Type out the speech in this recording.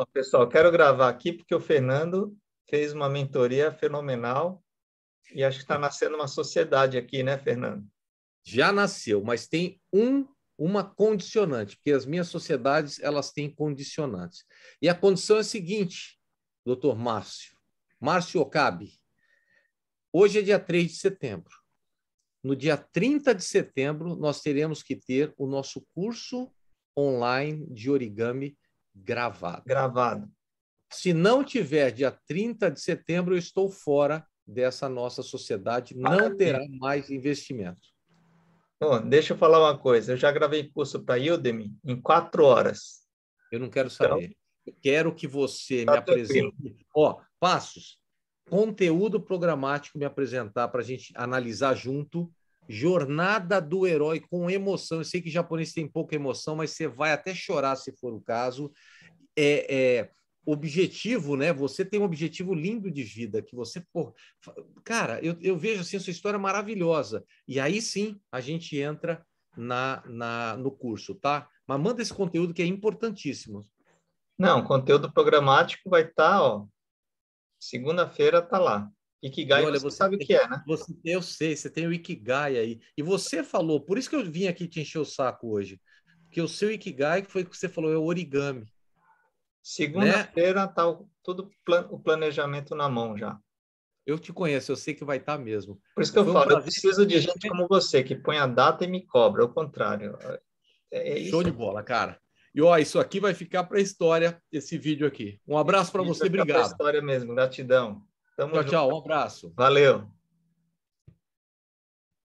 Ó, pessoal, quero gravar aqui porque o Fernando fez uma mentoria fenomenal e acho que está nascendo uma sociedade aqui, né, Fernando? Já nasceu, mas tem um uma condicionante, porque as minhas sociedades elas têm condicionantes. E a condição é a seguinte, doutor Márcio. Márcio Okabe, hoje é dia 3 de setembro. No dia 30 de setembro, nós teremos que ter o nosso curso online de origami gravado. Gravado. Se não tiver dia 30 de setembro, eu estou fora dessa nossa sociedade, não terá mais investimento. deixa eu falar uma coisa. Eu já gravei curso para Udemy em quatro horas. Eu não quero saber. Então, quero que você tá me apresente. Ó, passos. Conteúdo programático me apresentar para a gente analisar junto Jornada do Herói com emoção. Eu sei que japonês tem pouca emoção, mas você vai até chorar se for o caso. É, é objetivo, né? Você tem um objetivo lindo de vida que você, pô, cara, eu, eu vejo assim sua história maravilhosa. E aí sim a gente entra na, na no curso, tá? Mas manda esse conteúdo que é importantíssimo. Não, conteúdo programático vai estar, tá, ó. Segunda-feira tá lá. Ikigai, Olha, você, você sabe o que é, né? Você, eu sei, você tem o Ikigai aí. E você falou, por isso que eu vim aqui te encher o saco hoje, que o seu Ikigai foi o que você falou, é o origami. Segunda-feira né? tá o, plan, o planejamento na mão já. Eu te conheço, eu sei que vai estar tá mesmo. Por isso que eu, falo, eu preciso de gente como você, que põe a data e me cobra, ao é contrário. É, é Show de bola, cara. E ó, isso aqui vai ficar para a história, esse vídeo aqui. Um abraço para você, obrigado. Para a história mesmo, gratidão. Tamo tchau, junto. tchau. Um abraço. Valeu.